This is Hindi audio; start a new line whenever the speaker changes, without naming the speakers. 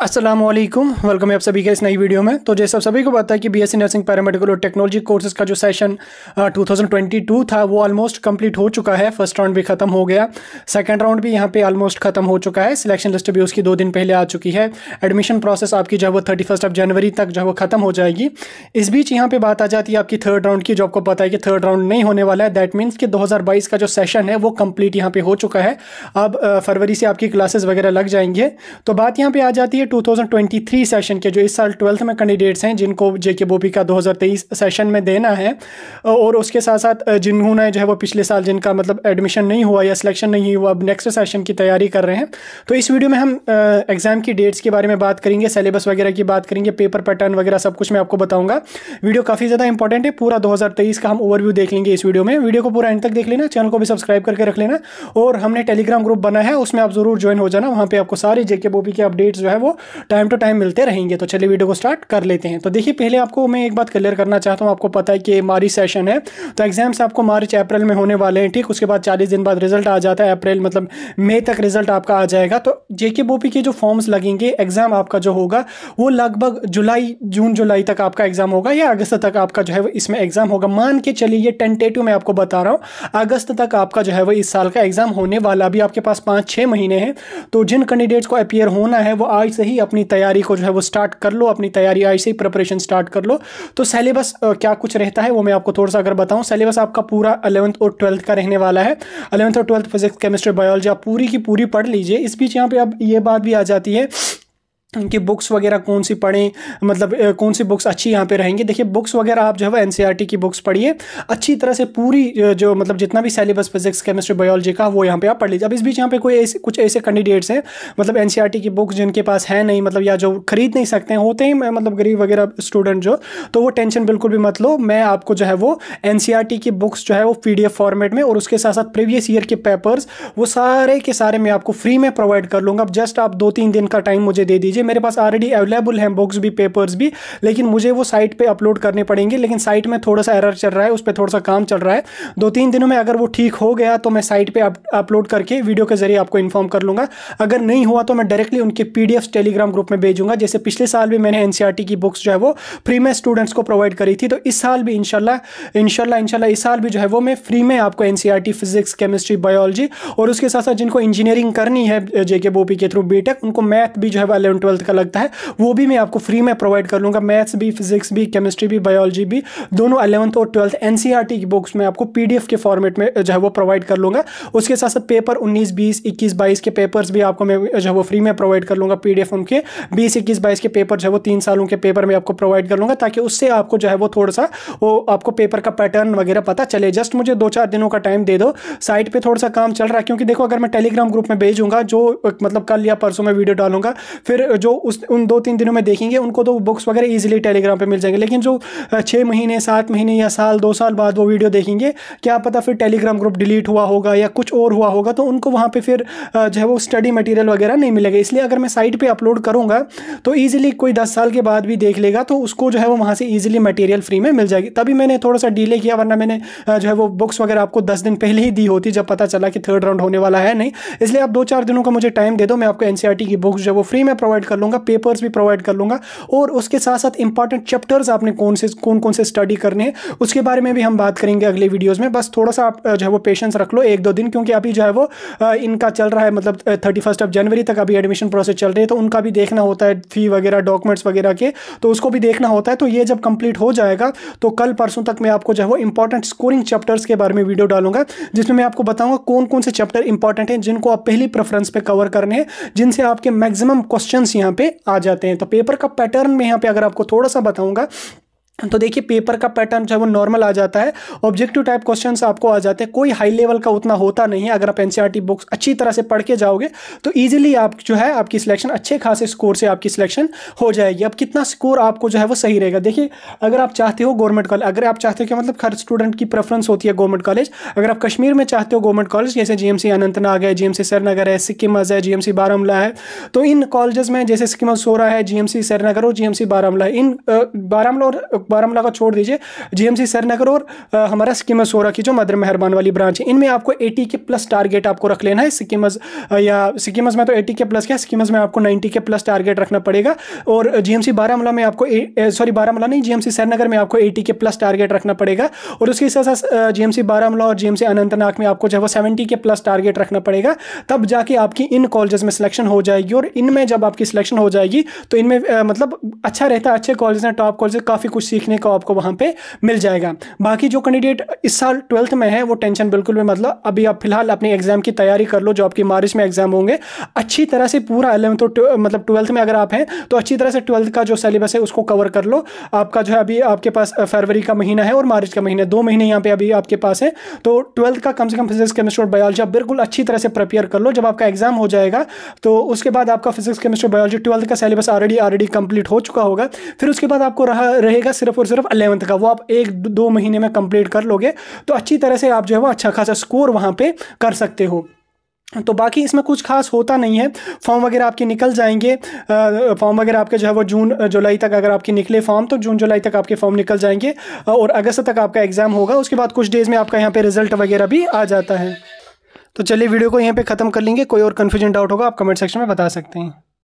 असलम वेलकम है आप सभी का इस नई वीडियो में तो जैसे आप सभी को पता है कि बीएससी नर्सिंग पैरामेडिकल और टेक्नोलॉजी कोर्सेज का जो सेशन 2022 था वो ऑलमोस्ट कंप्लीट हो चुका है फर्स्ट राउंड भी खत्म हो गया सेकंड राउंड भी यहाँ पे ऑलमोस्ट खत्म हो चुका है सिलेक्शन लिस्ट भी उसकी दो दिन पहले आ चुकी है एडमिशन प्रोसेस आपकी जो है वो थर्टी ऑफ जनवरी तक जो है वो खत्म हो जाएगी इस बीच यहाँ पर बात आ जाती है आपकी थर्ड राउंड की जो आपको पता है कि थर्ड राउंड नहीं होने वाला है दैट मीन्स कि दो का जो सेशन है वो कम्प्लीट यहाँ पर हो चुका है अब फरवरी से आपकी क्लासेज वगैरह लग जाएंगे तो बात यहाँ पर आ जाती है 2023 सेशन के जो इस साल ट्वेल्थ में कैंडिडेट्स हैं जिनको जे के बोपी का 2023 सेशन में देना है और उसके साथ साथ जिन्होंने जो है वो पिछले साल जिनका मतलब एडमिशन नहीं हुआ या सिलेक्शन नहीं हुआ अब नेक्स्ट सेशन की तैयारी कर रहे हैं तो इस वीडियो में हम एग्ज़ाम की डेट्स के बारे में बात करेंगे सिलेबस वगैरह की बात करेंगे पेपर पैटर्न वगैरह सब कुछ मैं आपको बताऊँगा वीडियो काफ़ी ज़्यादा इंपॉर्टेंट है पूरा दो का हम ओवरव्यू देख लेंगे इस वीडियो में वीडियो को पूरा एंड तक देख लेना चैनल को भी सब्सक्राइब करके रख लेना और हमने टेलीग्राम ग्रुप बना है उसमें आप ज़रूर ज्वाइन हो जाना वहाँ पर आपको सारे जेके बोपी के अपडेट्स जो है वो टाइम टू टाइम मिलते रहेंगे तो चलिए वीडियो को स्टार्ट कर लेते हैं तो देखिए पहले आपको मैं एक बात क्लियर करना चाहता हूँ आपको पता है कि मारी सेशन है तो एग्जाम्स आपको मार्च अप्रैल में होने वाले हैं ठीक उसके बाद चालीस दिन बाद रिजल्ट आ जाता है अप्रैल मतलब मई तक रिजल्ट आपका आ जाएगा तो जेके बोपी के जो फॉर्म्स लगेंगे एग्जाम आपका जो होगा वो लगभग जुलाई जून जुलाई तक आपका एग्जाम होगा या अगस्त तक आपका जो है वो इसमें एग्जाम होगा मान के चलिए ये टेंटेटिव मैं आपको बता रहा हूँ अगस्त तक आपका जो है वो इस साल का एग्जाम होने वाला अभी आपके पास पाँच छः महीने हैं तो जिन कैंडिडेट्स को अपियर होना है वो आज से ही अपनी तैयारी को जो है वो स्टार्ट कर लो अपनी तैयारी से ही प्रिपरेशन स्टार्ट कर लो तो सिलेबस क्या कुछ रहता है वो मैं आपको थोड़ा सा अगर बताऊँ सिलेबस आपका पूरा अलेवंथ और ट्वेल्थ का रहने वाला है अलेवंथ और ट्वेल्थ फिजिक्स केमिस्ट्री बायोलॉजी आप पूरी की पूरी पढ़ लीजिए इस बीच यहाँ पे अब ये बात भी आ जाती है उनकी बुक्स वगैरह कौन सी पढ़ें मतलब कौन सी बुक्स अच्छी यहाँ पे रहेंगी देखिए बुक्स वगैरह आप जो है वो एन e की बुक्स पढ़िए अच्छी तरह से पूरी जो मतलब जितना भी सिलेबस फिजिक्स केमिस्ट्री बायोलॉजी का वो यहाँ पे आप पढ़ लीजिए अब इस बीच यहाँ पे कोई ऐसे कुछ ऐसे कैंडिडेट्स हैं मतलब एन e की बुक्स जिनके पास है नहीं मतलब या जो खरीद नहीं सकते हैं होते ही मतलब गरीब वगैरह स्टूडेंट जो तो वो टेंशन बिल्कुल भी मत लो मैं आपको जो है वो एन e की बुक्स जो है वो पी फॉर्मेट में और उसके साथ साथ प्रीवियस ईयर के पेपर्स वो सारे के सारे मैं आपको फ्री में प्रोवाइड कर लूँगा अब जस्ट आप दो तीन दिन का टाइम मुझे दे दीजिए लीजिए मेरे पास ऑलरेडी अवेलेबल हैं बुक्स भी पेपर्स भी लेकिन मुझे वो साइट पर अपलोड करने पड़ेंगे लेकिन साइट में थोड़ा सा एरर चल रहा है उस पर थोड़ा सा काम चल रहा है दो तीन दिनों में अगर वो ठीक हो गया तो मैं साइट पर अपलोड करके वीडियो के जरिए आपको इन्फॉर्म कर लूँगा अगर नहीं हुआ तो मैं डायरेक्टली उनके पी टेलीग्राम ग्रुप में भेजूंगा जैसे पिछले साल भी मैंने एन e की बुक्स जो है वो फ्री में स्टूडेंट्स को प्रोवाइड करी थी तो इस साल भी इनशाला इनशाला इनशाला इस साल भी जो है वो मैं फ्री में आपको एन फिजिक्स केमिस्ट्री बायोलॉजी और उसके साथ साथ जिनको इंजीनियरिंग करनी है जेके बोपी के थ्रू बीटेक उनको मैथ भी जो है वो अलेवन ट्वेल्थ का लगता है वो भी मैं आपको फ्री में प्रोवाइड कर लूँगा मैथ्स भी फिजिक्स भी केमिस्ट्री भी बायोलॉजी भी दोनों अलेवंथ और ट्वेल्थ एन e की बुक्स में आपको पी के फॉर्मेट में जो है वो प्रोवाइड कर लूँगा उसके साथ साथ पेपर उन्नीस बीस इक्कीस बाईस के पेपर्स भी आपको मैं जो है वो फ्री में प्रोवाइड कर लूँगा पी उनके बीस इक्कीस बाईस के पेपर जो है वो तीन सालों के पेपर में आपको प्रोवाइड कर लूँगा ताकि उससे आपको जो है वो थोड़ा सा वो आपको पेपर का पैटर्न वगैरह पता चले जस्ट मुझे दो चार दिनों का टाइम दे दो साइट पर थोड़ा सा काम चल रहा है क्योंकि देखो अगर मैं टेलीग्राम ग्रुप में भेजूंगा जो मतलब कल या परसों में वीडियो डालूंगा फिर जो उस उन दो तीन दिनों में देखेंगे उनको तो बुक्स वगैरह ईजिली टेलीग्राम पर मिल जाएंगे लेकिन जो छः महीने सात महीने या साल दो साल बाद वो वीडियो देखेंगे क्या पता फिर टेलीग्राम ग्रुप डिलीट हुआ होगा या कुछ और हुआ होगा तो उनको वहाँ पर फिर जो है वो स्टडी मटीरियल वगैरह नहीं मिलेगा इसलिए अगर मैं साइट पर अपलोड करूँगा तो ईजिली कोई दस साल के बाद भी देख लेगा तो उसको जो है वो वहाँ से ईजिली मटेरियल फ्री में मिल जाएगी तभी मैंने थोड़ा सा डिले किया वरना मैंने जो है वो बुक्स वगैरह आपको दस दिन पहले ही दी होती जब पता चला कि थर्ड राउंड होने वाला है नहीं इसलिए आप दो चार दिनों का मुझे टाइम दे दो मैं आपको एन e की बुक्स जो है वो फ्री में प्रोवाइड कर लूँगा पेपर्स भी प्रोवाइड कर लूँगा और उसके साथ साथ इंपॉर्टेंट चैप्टर्स आपने कौन से कौन कौन से स्टडी करने हैं उसके बारे में भी हम बात करेंगे अगले वीडियोज़ में बस थोड़ा सा आप जो है वो पेशेंस रख लो एक दो दिन क्योंकि अभी जो है वो इनका चल रहा है मतलब थर्टी फर्स्ट ऑफ जनवरी तक अभी एडमिशन प्रोसेस चल रही है तो उनका भी देखना होता है फी वगैरह डॉक्यूमेंट्स वगैरह के तो उसको भी देखना होता है तो ये जब कंप्लीट हो जाएगा तो कल परसों तक मैं आपको जो है वो इंपॉर्टेंट स्कोरिंग चैप्टर्स के बारे में वीडियो डालूंगा जिसमें मैं आपको बताऊंगा कौन कौन से चैप्टर इंपॉर्टेंट हैं जिनको आप पहली प्रेफरेंस पे कवर करने हैं जिनसे आपके मैक्सिमम क्वेश्चंस यहाँ पे आ जाते हैं तो पेपर का पैटर्न में यहाँ पे अगर आपको थोड़ा सा बताऊंगा तो देखिए पेपर का पैटर्न जो है वो नॉर्मल आ जाता है ऑब्जेक्टिव टाइप क्वेश्चन आपको आ जाते हैं कोई हाई लेवल का उतना होता नहीं है अगर आप एनसीईआरटी बुक्स e अच्छी तरह से पढ़ के जाओगे तो ईजिली आप जो है आपकी सिलेक्शन अच्छे खासे स्कोर से आपकी सिलेक्शन हो जाएगी अब कितना स्कोर आपको जो है वो सही रहेगा देखिए अगर आप चाहते हो गवर्नमेंट कॉलेज अगर आप चाहते हो कि मतलब हर स्टूडेंट की प्रेफरेंस होती है गवर्नमेंट कॉलेज अगर आप कश्मीर में चाहते हो गवर्नमेंट कॉलेज जैसे जी एम अनंतनाग है जी सरनगर है सिक्किम है जी एम बारामूला है तो इन कॉलेज में जैसे सिक्किम सोरा है जी एम सरनगर और जी एम बारामूला इन बारामला और बारामूला का छोड़ दीजिए जीएमसी सरनगर और आ, हमारा सिक्किम सोरा की जो मदर मेहरबान वाली ब्रांच है इनमें आपको एटी के प्लस टारगेट आपको रख लेना है सिक्किम या स्कीमज में तो एटी के प्लस क्या स्कीमज में आपको नाइन्टी के प्लस टारगेट रखना पड़ेगा और जीएमसी बारामूला में आपको सॉरी बारामला नहीं जीएमसी सरनगर में आपको एटी के प्लस टारगेट रखना पड़ेगा और उसके साथ साथ जीएमसी बारामूला और जीएमसी अनंतनाग में आपको जो है वो सेवेंटी के प्लस टारगेट रखना पड़ेगा तब जाके आपकी इन कॉलेजेस में सिलेक्शन हो जाएगी और इनमें जब आपकी सिलेक्शन हो जाएगी तो इनमें मतलब अच्छा रहता है अच्छे कॉलेज हैं टॉप कॉलेज काफ़ी कुछ सीखने को आपको वहां पे मिल जाएगा बाकी जो कैंडिडेट इस साल ट्वेल्थ में है वो टेंशन बिल्कुल भी मतलब अभी आप फिलहाल अपने एग्जाम की तैयारी कर लो जो आपकी मार्च में एग्जाम होंगे अच्छी तरह से पूरा एलेवंथ तो मतलब ट्वेल्थ में अगर आप हैं तो अच्छी तरह से ट्वेल्थ का जो सिलेबस है उसको कवर कर लो आपका जो है अभी आपके पास फरवरी का महीना है और मार्च का महीना दो महीने यहाँ पे अभी आपके पास है तो ट्वेल्थ का कम से कम फिजिक्स केमिस्ट्री और बायोलॉजी आप बिल्कुल अच्छी तरह से प्रिपेयर कर लो जब आपका एग्जाम हो जाएगा तो उसके बाद आपका फिजिक्स केमिस्ट्री बायोलॉजी ट्वेल्थ का सिलेबस ऑलरेडी ऑलरेडी कंप्लीट हो चुका होगा फिर उसके बाद आपको रहा रहेगा सिर्फ सिर्फ और सिर्फ अलेवंथ का वो आप एक दो महीने में कंप्लीट कर लोगे तो अच्छी तरह से आप जो है वो अच्छा खासा स्कोर वहाँ पर कर सकते हो तो बाकी इसमें कुछ खास होता नहीं है फॉर्म वगैरह आपके निकल जाएंगे फॉर्म वगैरह आपके जो है वो जून जुलाई तक अगर आपके निकले फॉर्म तो जून जुलाई तक आपके फॉर्म निकल जाएंगे और अगस्त तक आपका एग्ज़ाम होगा उसके बाद कुछ डेज़ में आपका यहाँ पे रिजल्ट वगैरह भी आ जाता है तो चलिए वीडियो को यहीं पर ख़त्म कर लेंगे कोई और कन्फ्यूजन डाउट होगा आप कमेंट सेक्शन में बता सकते हैं